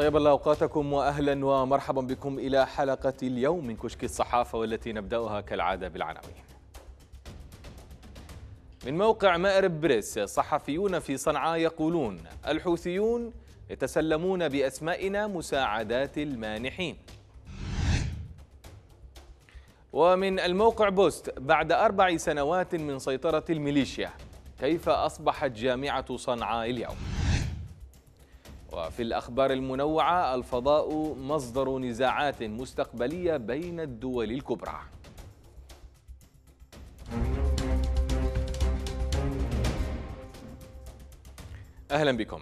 طيب الله اوقاتكم واهلا ومرحبا بكم الى حلقه اليوم من كشك الصحافه والتي نبداها كالعاده بالعناوين. من موقع مأرب بريس صحفيون في صنعاء يقولون الحوثيون يتسلمون باسمائنا مساعدات المانحين. ومن الموقع بوست بعد اربع سنوات من سيطره الميليشيا كيف اصبحت جامعه صنعاء اليوم؟ وفي الأخبار المنوعة الفضاء مصدر نزاعات مستقبلية بين الدول الكبرى أهلا بكم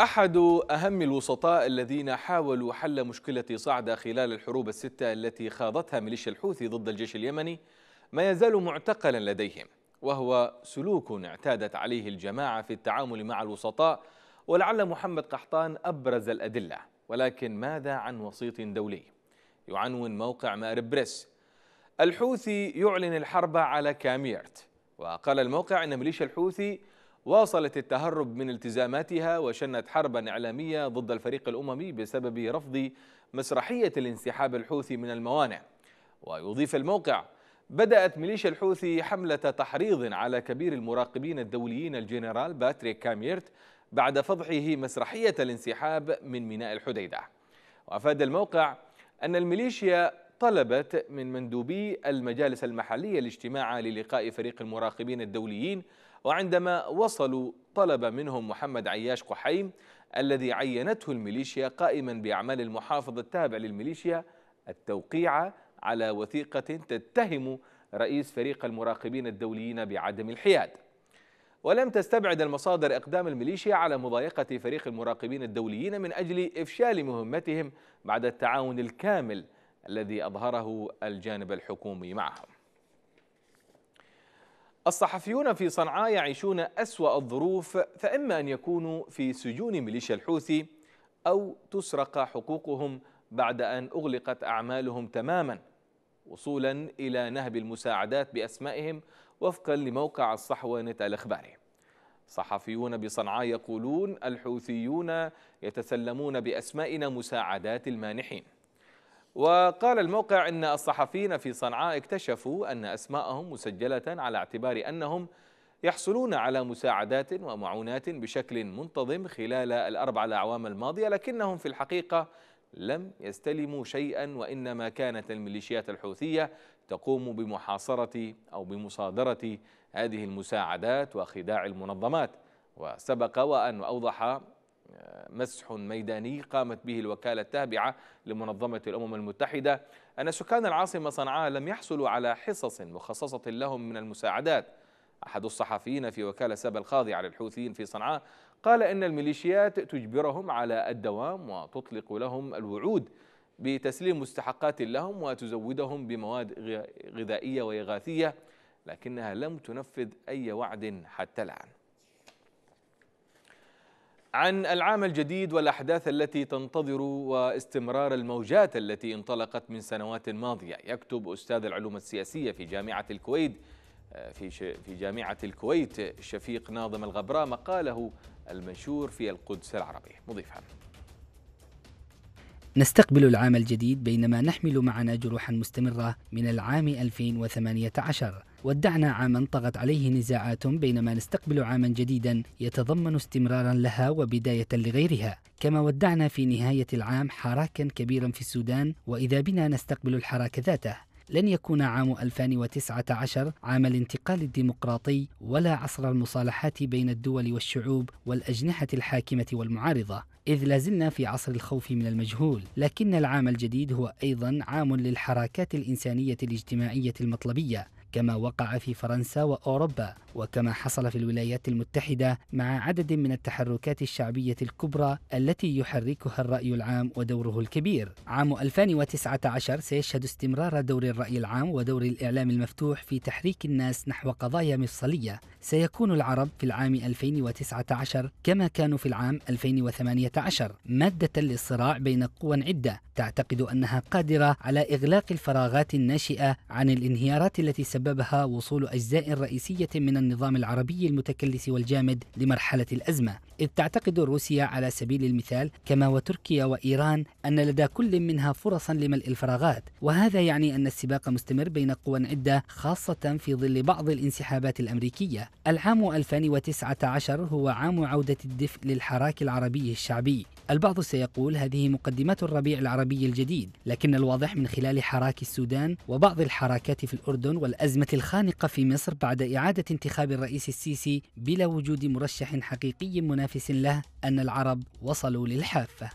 أحد أهم الوسطاء الذين حاولوا حل مشكلة صعدة خلال الحروب الستة التي خاضتها ميليشيا الحوثي ضد الجيش اليمني ما يزال معتقلا لديهم وهو سلوك اعتادت عليه الجماعة في التعامل مع الوسطاء ولعل محمد قحطان أبرز الأدلة ولكن ماذا عن وسيط دولي يعنون موقع مارب بريس الحوثي يعلن الحرب على كاميرت وقال الموقع أن ميليشيا الحوثي واصلت التهرب من التزاماتها وشنت حربا إعلامية ضد الفريق الأممي بسبب رفض مسرحية الانسحاب الحوثي من الموانئ ويضيف الموقع بدأت ميليشيا الحوثي حملة تحريض على كبير المراقبين الدوليين الجنرال باتريك كاميرت بعد فضحه مسرحية الانسحاب من ميناء الحديدة وأفاد الموقع أن الميليشيا طلبت من مندوبي المجالس المحلية الاجتماع للقاء فريق المراقبين الدوليين وعندما وصلوا طلب منهم محمد عياش قحيم الذي عينته الميليشيا قائما بأعمال المحافظ التابع للميليشيا التوقيع على وثيقة تتهم رئيس فريق المراقبين الدوليين بعدم الحياد ولم تستبعد المصادر إقدام الميليشيا على مضايقة فريق المراقبين الدوليين من أجل إفشال مهمتهم بعد التعاون الكامل الذي أظهره الجانب الحكومي معهم الصحفيون في صنعاء يعيشون أسوأ الظروف فإما أن يكونوا في سجون ميليشيا الحوثي أو تسرق حقوقهم بعد أن أغلقت أعمالهم تماما وصولا إلى نهب المساعدات بأسمائهم وفقا لموقع الصحوة نت الإخباري صحفيون بصنعاء يقولون الحوثيون يتسلمون بأسمائنا مساعدات المانحين وقال الموقع إن الصحفيين في صنعاء اكتشفوا أن أسماءهم مسجلة على اعتبار أنهم يحصلون على مساعدات ومعونات بشكل منتظم خلال الأربع الأعوام الماضية لكنهم في الحقيقة لم يستلموا شيئا وإنما كانت الميليشيات الحوثية تقوم بمحاصرة أو بمصادرة هذه المساعدات وخداع المنظمات وسبق وأن أوضح آه، مسح ميداني قامت به الوكالة التابعة لمنظمة الأمم المتحدة أن سكان العاصمة صنعاء لم يحصلوا على حصص مخصصة لهم من المساعدات أحد الصحفيين في وكالة سبا القاضي على الحوثيين في صنعاء قال إن الميليشيات تجبرهم على الدوام وتطلق لهم الوعود بتسليم مستحقات لهم وتزودهم بمواد غذائية وإغاثية لكنها لم تنفذ أي وعد حتى الآن عن العام الجديد والأحداث التي تنتظر واستمرار الموجات التي انطلقت من سنوات ماضية يكتب أستاذ العلوم السياسية في جامعة الكويت آه، في في جامعة الكويت شفيق ناظم الغبراء مقاله المنشور في القدس العربية مضيفا نستقبل العام الجديد بينما نحمل معنا جروحا مستمرة من العام 2018 ودعنا عاما طغت عليه نزاعات بينما نستقبل عاما جديدا يتضمن استمرارا لها وبداية لغيرها كما ودعنا في نهاية العام حراكا كبيرا في السودان وإذا بنا نستقبل الحراك ذاته لن يكون عام 2019 عام الانتقال الديمقراطي ولا عصر المصالحات بين الدول والشعوب والأجنحة الحاكمة والمعارضة إذ لازلنا في عصر الخوف من المجهول لكن العام الجديد هو أيضا عام للحركات الإنسانية الاجتماعية المطلبية كما وقع في فرنسا وأوروبا وكما حصل في الولايات المتحدة مع عدد من التحركات الشعبية الكبرى التي يحركها الرأي العام ودوره الكبير عام 2019 سيشهد استمرار دور الرأي العام ودور الإعلام المفتوح في تحريك الناس نحو قضايا مفصلية سيكون العرب في العام 2019 كما كانوا في العام 2018 مادة للصراع بين قوى عدة تعتقد أنها قادرة على إغلاق الفراغات الناشئة عن الانهيارات التي سبب سببها وصول أجزاء رئيسية من النظام العربي المتكلس والجامد لمرحلة الأزمة إذ تعتقد روسيا على سبيل المثال كما وتركيا وإيران أن لدى كل منها فرصا لملء الفراغات وهذا يعني أن السباق مستمر بين قوى عدة خاصة في ظل بعض الانسحابات الأمريكية العام 2019 هو عام عودة الدفء للحراك العربي الشعبي البعض سيقول هذه مقدمات الربيع العربي الجديد لكن الواضح من خلال حراك السودان وبعض الحركات في الأردن والأزمة الخانقة في مصر بعد إعادة انتخاب الرئيس السيسي بلا وجود مرشح حقيقي منافس له أن العرب وصلوا للحافة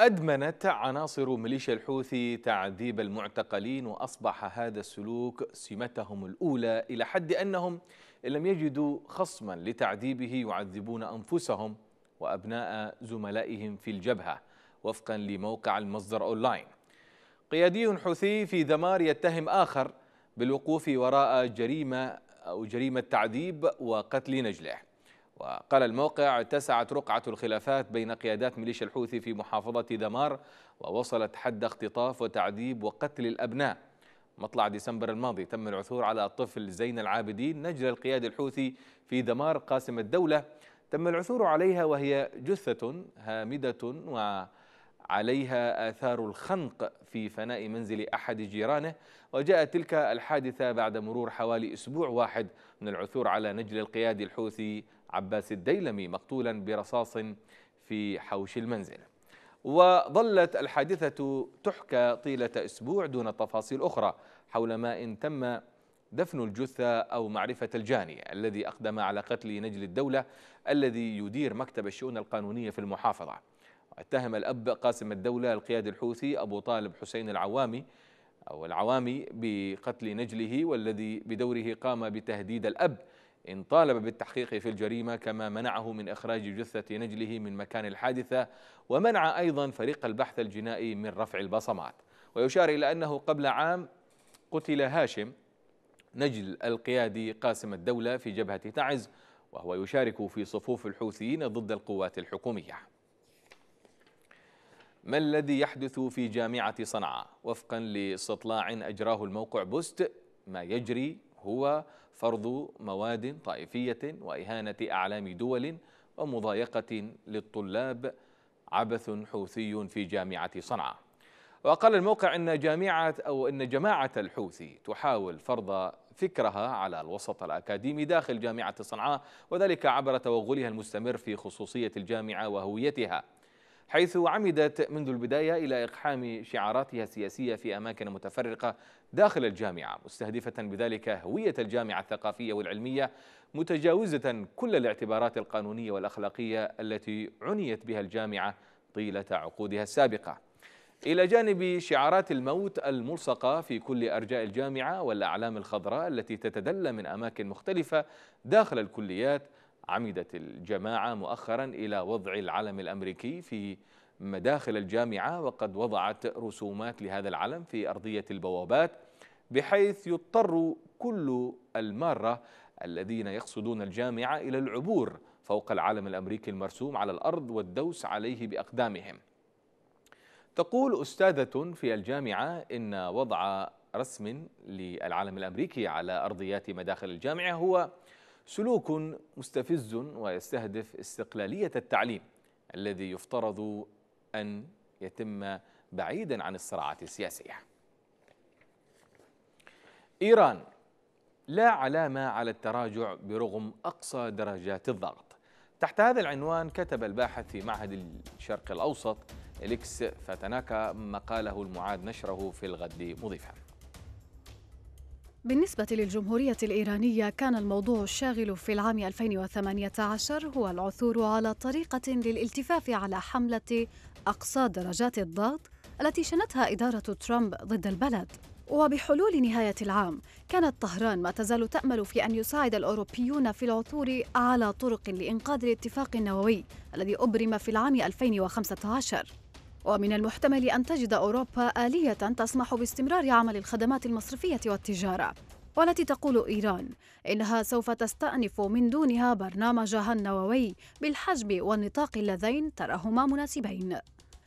أدمنت عناصر ميليشيا الحوثي تعذيب المعتقلين وأصبح هذا السلوك سمتهم الأولى إلى حد أنهم إن لم يجدوا خصما لتعذيبه يعذبون أنفسهم وأبناء زملائهم في الجبهة وفقا لموقع المصدر أونلاين قيادي حوثي في دمار يتهم آخر بالوقوف وراء جريمة أو جريمة تعذيب وقتل نجله وقال الموقع اتسعت رقعة الخلافات بين قيادات ميليشيا الحوثي في محافظة دمار ووصلت حد اختطاف وتعذيب وقتل الأبناء مطلع ديسمبر الماضي تم العثور على الطفل زين العابدين نجل القيادي الحوثي في دمار قاسم الدولة تم العثور عليها وهي جثة هامدة وعليها آثار الخنق في فناء منزل أحد جيرانه وجاءت تلك الحادثة بعد مرور حوالي أسبوع واحد من العثور على نجل القيادي الحوثي عباس الديلمي مقتولا برصاص في حوش المنزل وظلت الحادثة تحكى طيلة أسبوع دون تفاصيل أخرى حول ما إن تم دفن الجثة أو معرفة الجاني الذي أقدم على قتل نجل الدولة الذي يدير مكتب الشؤون القانونية في المحافظة اتهم الأب قاسم الدولة القيادي الحوثي أبو طالب حسين العوامي أو العوامي بقتل نجله والذي بدوره قام بتهديد الأب إن طالب بالتحقيق في الجريمة كما منعه من إخراج جثة نجله من مكان الحادثة ومنع أيضا فريق البحث الجنائي من رفع البصمات ويشار إلى أنه قبل عام قتل هاشم نجل القيادي قاسم الدولة في جبهة تعز وهو يشارك في صفوف الحوثيين ضد القوات الحكومية ما الذي يحدث في جامعة صنعاء؟ وفقا لاستطلاع أجراه الموقع بوست ما يجري هو فرض مواد طائفية وإهانة أعلام دول ومضايقة للطلاب عبث حوثي في جامعة صنعاء وقال الموقع أن جامعة أو أن جماعة الحوثي تحاول فرض فكرها على الوسط الأكاديمي داخل جامعة صنعاء وذلك عبر توغلها المستمر في خصوصية الجامعة وهويتها حيث عمدت منذ البداية إلى إقحام شعاراتها السياسية في أماكن متفرقة داخل الجامعة مستهدفة بذلك هوية الجامعة الثقافية والعلمية متجاوزة كل الاعتبارات القانونية والأخلاقية التي عنيت بها الجامعة طيلة عقودها السابقة إلى جانب شعارات الموت الملصقة في كل أرجاء الجامعة والأعلام الخضراء التي تتدلى من أماكن مختلفة داخل الكليات عمدت الجماعة مؤخرا إلى وضع العلم الأمريكي في مداخل الجامعة وقد وضعت رسومات لهذا العلم في أرضية البوابات بحيث يضطر كل المارة الذين يقصدون الجامعة إلى العبور فوق العلم الأمريكي المرسوم على الأرض والدوس عليه بأقدامهم تقول أستاذة في الجامعة إن وضع رسم للعالم الأمريكي على أرضيات مداخل الجامعة هو سلوك مستفز ويستهدف استقلالية التعليم الذي يفترض أن يتم بعيدا عن الصراعات السياسية إيران لا علامة على التراجع برغم أقصى درجات الضغط تحت هذا العنوان كتب الباحث في معهد الشرق الأوسط إليكس فتناكا مقاله المعاد نشره في الغد مضيفا بالنسبة للجمهورية الإيرانية كان الموضوع الشاغل في العام 2018 هو العثور على طريقة للالتفاف على حملة أقصى درجات الضغط التي شنتها إدارة ترامب ضد البلد وبحلول نهاية العام كانت طهران ما تزال تأمل في أن يساعد الأوروبيون في العثور على طرق لإنقاذ الاتفاق النووي الذي أبرم في العام 2015 ومن المحتمل أن تجد أوروبا آلية تسمح باستمرار عمل الخدمات المصرفية والتجارة والتي تقول إيران إنها سوف تستأنف من دونها برنامجها النووي بالحجم والنطاق اللذين تراهما مناسبين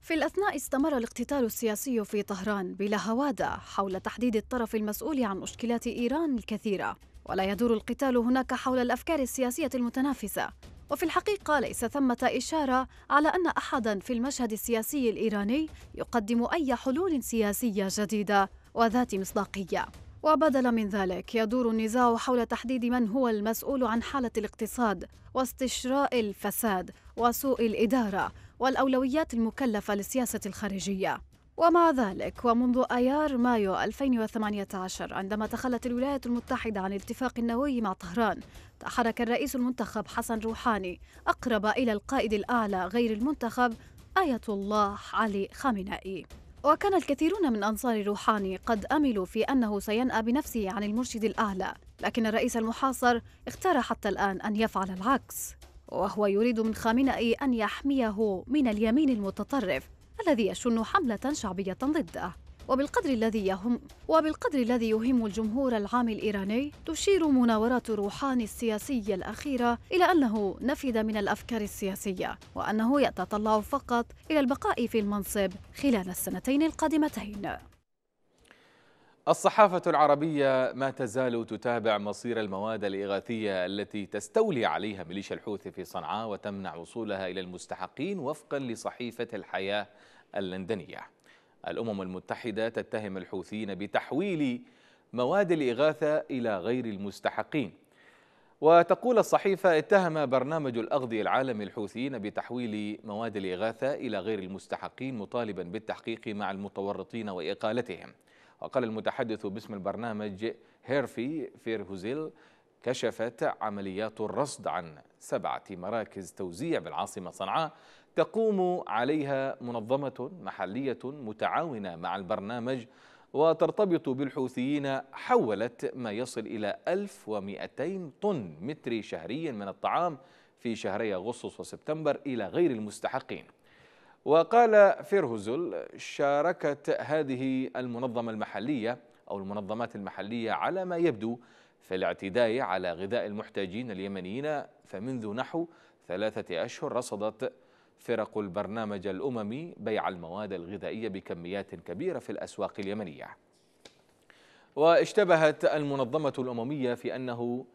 في الأثناء استمر الاقتتال السياسي في طهران بلا هوادة حول تحديد الطرف المسؤول عن مشكلات إيران الكثيرة ولا يدور القتال هناك حول الأفكار السياسية المتنافسة وفي الحقيقة ليس ثمة إشارة على أن أحدا في المشهد السياسي الإيراني يقدم أي حلول سياسية جديدة وذات مصداقية وبدلا من ذلك يدور النزاع حول تحديد من هو المسؤول عن حالة الاقتصاد واستشراء الفساد وسوء الإدارة والأولويات المكلفة للسياسة الخارجية ومع ذلك ومنذ أيار مايو 2018 عندما تخلت الولايات المتحدة عن الاتفاق النووي مع طهران تحرك الرئيس المنتخب حسن روحاني أقرب إلى القائد الأعلى غير المنتخب آية الله علي خامنائي وكان الكثيرون من أنصار روحاني قد أملوا في أنه سينأى بنفسه عن المرشد الأعلى لكن الرئيس المحاصر اختار حتى الآن أن يفعل العكس وهو يريد من خامنئي أن يحميه من اليمين المتطرف الذي يشن حملة شعبية ضده وبالقدر الذي يهم وبالقدر الذي يهم الجمهور العام الإيراني تشير مناورة روحاني السياسي الأخيرة إلى أنه نفد من الأفكار السياسية وأنه يتطلع فقط إلى البقاء في المنصب خلال السنتين القادمتين الصحافة العربية ما تزال تتابع مصير المواد الإغاثية التي تستولي عليها ميليشيا الحوثي في صنعاء وتمنع وصولها إلى المستحقين وفقا لصحيفة الحياة اللندنية الأمم المتحدة تتهم الحوثيين بتحويل مواد الإغاثة إلى غير المستحقين وتقول الصحيفة اتهم برنامج الأغذية العالمي الحوثيين بتحويل مواد الإغاثة إلى غير المستحقين مطالبا بالتحقيق مع المتورطين وإقالتهم وقال المتحدث باسم البرنامج هيرفي فيرهوزيل كشفت عمليات الرصد عن سبعة مراكز توزيع بالعاصمة صنعاء تقوم عليها منظمة محلية متعاونة مع البرنامج وترتبط بالحوثيين حولت ما يصل إلى 1200 طن متري شهريا من الطعام في شهري أغسطس وسبتمبر إلى غير المستحقين وقال فيرهزل شاركت هذه المنظمة المحلية أو المنظمات المحلية على ما يبدو في الاعتداء على غذاء المحتاجين اليمنيين فمنذ نحو ثلاثة أشهر رصدت فرق البرنامج الأممي بيع المواد الغذائية بكميات كبيرة في الأسواق اليمنية واشتبهت المنظمة الأممية في أنه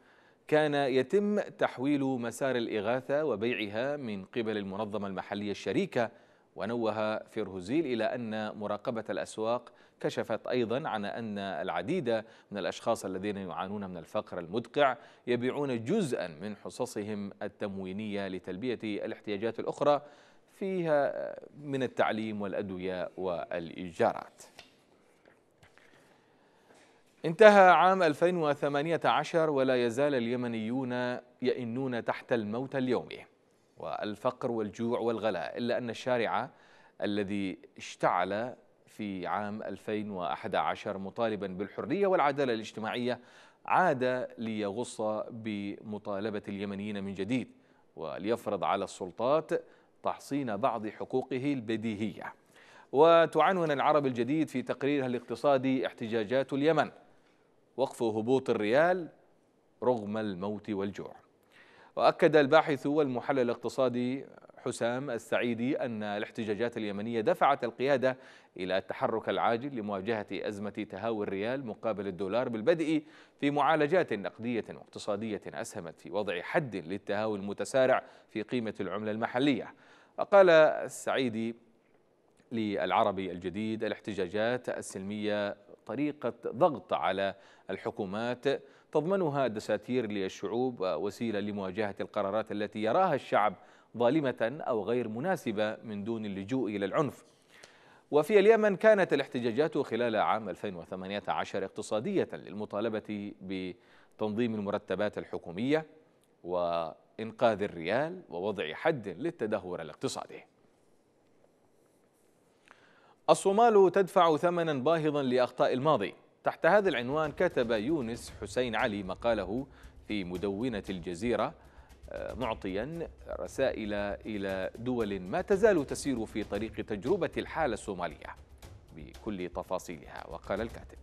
كان يتم تحويل مسار الإغاثة وبيعها من قبل المنظمة المحلية الشريكة ونوه فيرهوزيل إلى أن مراقبة الأسواق كشفت أيضا عن أن العديد من الأشخاص الذين يعانون من الفقر المدقع يبيعون جزءا من حصصهم التموينية لتلبية الاحتياجات الأخرى فيها من التعليم والأدوية والإيجارات انتهى عام 2018 ولا يزال اليمنيون يئنون تحت الموت اليومي والفقر والجوع والغلاء إلا أن الشارع الذي اشتعل في عام 2011 مطالبا بالحرية والعدالة الاجتماعية عاد ليغص بمطالبة اليمنيين من جديد وليفرض على السلطات تحصين بعض حقوقه البديهية وتعنون العرب الجديد في تقريرها الاقتصادي احتجاجات اليمن وقف هبوط الريال رغم الموت والجوع وأكد الباحث والمحلل الاقتصادي حسام السعيدي أن الاحتجاجات اليمنية دفعت القيادة إلى التحرك العاجل لمواجهة أزمة تهاوي الريال مقابل الدولار بالبدء في معالجات نقدية واقتصادية أسهمت في وضع حد للتهاوي المتسارع في قيمة العملة المحلية وقال السعيدي للعربي الجديد الاحتجاجات السلمية طريقة ضغط على الحكومات تضمنها دساتير للشعوب وسيلة لمواجهة القرارات التي يراها الشعب ظالمة أو غير مناسبة من دون اللجوء إلى العنف وفي اليمن كانت الاحتجاجات خلال عام 2018 اقتصادية للمطالبة بتنظيم المرتبات الحكومية وإنقاذ الريال ووضع حد للتدهور الاقتصادي الصومال تدفع ثمنا باهظا لأخطاء الماضي تحت هذا العنوان كتب يونس حسين علي مقاله في مدونة الجزيرة معطيا رسائل إلى دول ما تزال تسير في طريق تجربة الحالة الصومالية بكل تفاصيلها وقال الكاتب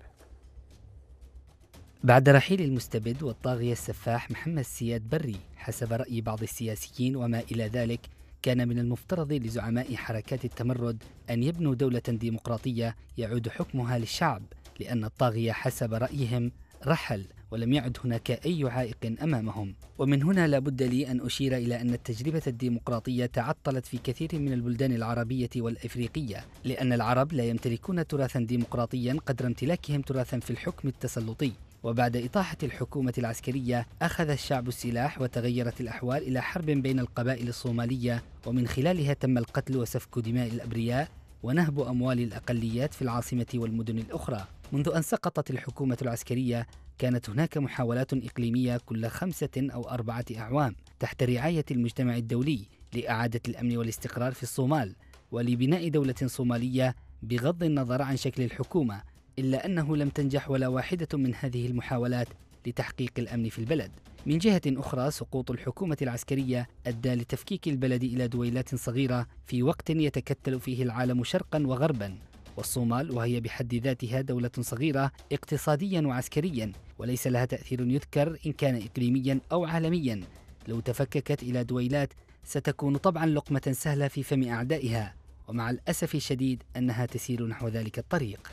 بعد رحيل المستبد والطاغية السفاح محمد سياد بري حسب رأي بعض السياسيين وما إلى ذلك كان من المفترض لزعماء حركات التمرد أن يبنوا دولة ديمقراطية يعود حكمها للشعب لأن الطاغية حسب رأيهم رحل ولم يعد هناك أي عائق أمامهم ومن هنا لا بد لي أن أشير إلى أن التجربة الديمقراطية تعطلت في كثير من البلدان العربية والإفريقية لأن العرب لا يمتلكون تراثا ديمقراطيا قدر امتلاكهم تراثا في الحكم التسلطي وبعد إطاحة الحكومة العسكرية أخذ الشعب السلاح وتغيرت الأحوال إلى حرب بين القبائل الصومالية ومن خلالها تم القتل وسفك دماء الأبرياء ونهب أموال الأقليات في العاصمة والمدن الأخرى منذ أن سقطت الحكومة العسكرية كانت هناك محاولات إقليمية كل خمسة أو أربعة أعوام تحت رعاية المجتمع الدولي لإعادة الأمن والاستقرار في الصومال ولبناء دولة صومالية بغض النظر عن شكل الحكومة إلا أنه لم تنجح ولا واحدة من هذه المحاولات لتحقيق الأمن في البلد من جهة أخرى سقوط الحكومة العسكرية أدى لتفكيك البلد إلى دويلات صغيرة في وقت يتكتل فيه العالم شرقا وغربا والصومال وهي بحد ذاتها دولة صغيرة اقتصاديا وعسكريا وليس لها تأثير يذكر إن كان إقليميا أو عالميا لو تفككت إلى دويلات ستكون طبعا لقمة سهلة في فم أعدائها ومع الأسف الشديد أنها تسير نحو ذلك الطريق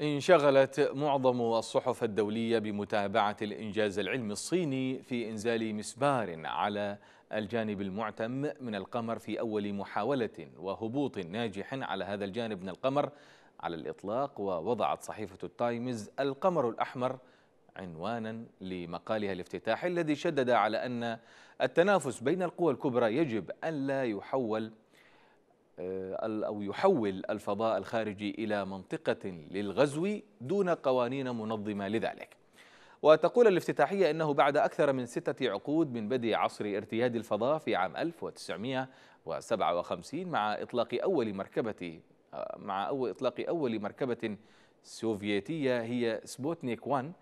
انشغلت معظم الصحف الدولية بمتابعة الإنجاز العلمي الصيني في إنزال مسبار على الجانب المعتم من القمر في أول محاولة وهبوط ناجح على هذا الجانب من القمر على الإطلاق ووضعت صحيفة التايمز القمر الأحمر عنوانا لمقالها الافتتاحي الذي شدد على أن التنافس بين القوى الكبرى يجب أن لا يحول آه، أو يحول الفضاء الخارجي إلى منطقة للغزو دون قوانين منظمة لذلك وتقول الافتتاحية أنه بعد أكثر من ستة عقود من بدء عصر ارتياد الفضاء في عام 1957 مع إطلاق أول مركبة مع أول إطلاق أول مركبة سوفيتية هي سبوتنيك 1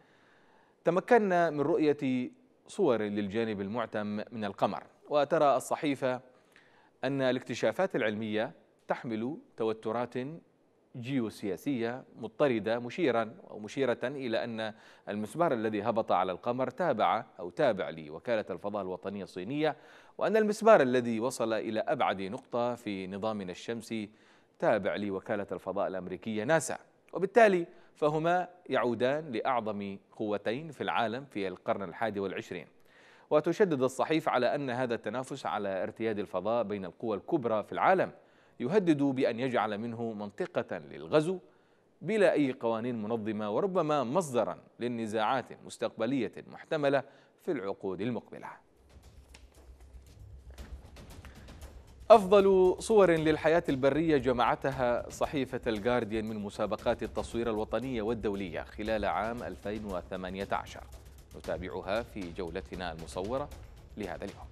تمكنا من رؤية صور للجانب المعتم من القمر وترى الصحيفة أن الاكتشافات العلمية تحمل توترات جيوسياسية مضطردة مشيرا أو مشيرة إلى أن المسبار الذي هبط على القمر تابع أو تابع لوكالة الفضاء الوطنية الصينية وأن المسبار الذي وصل إلى أبعد نقطة في نظامنا الشمسي تابع لوكالة الفضاء الأمريكية ناسا وبالتالي فهما يعودان لأعظم قوتين في العالم في القرن الحادي والعشرين وتشدد الصحيفة على أن هذا التنافس على ارتياد الفضاء بين القوى الكبرى في العالم يهدد بأن يجعل منه منطقة للغزو بلا أي قوانين منظمة وربما مصدرا للنزاعات المستقبلية المحتملة في العقود المقبلة أفضل صور للحياة البرية جمعتها صحيفة الجارديان من مسابقات التصوير الوطنية والدولية خلال عام 2018 نتابعها في جولتنا المصورة لهذا اليوم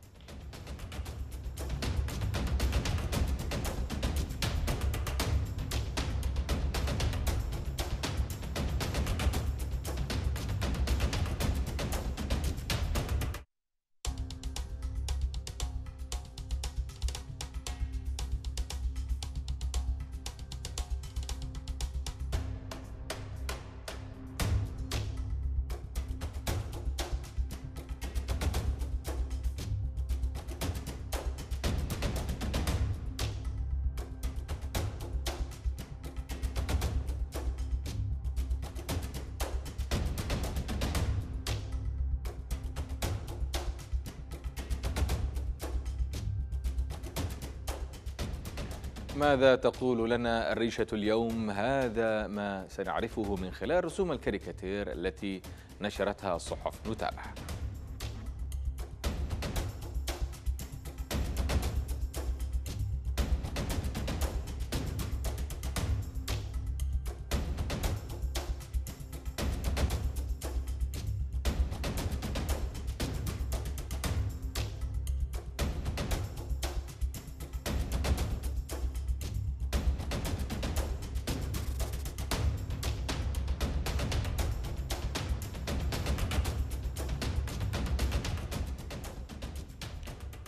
ماذا تقول لنا الريشة اليوم؟ هذا ما سنعرفه من خلال رسوم الكاريكاتير التي نشرتها الصحف نتابع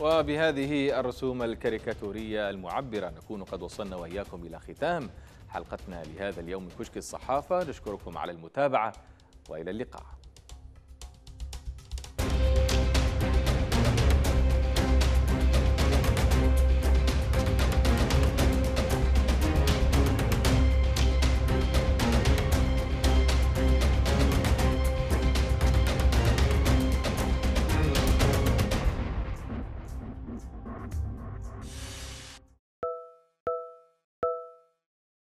وبهذه الرسوم الكاريكاتورية المعبرة نكون قد وصلنا وإياكم إلى ختام حلقتنا لهذا اليوم من كشك الصحافة نشكركم على المتابعة وإلى اللقاء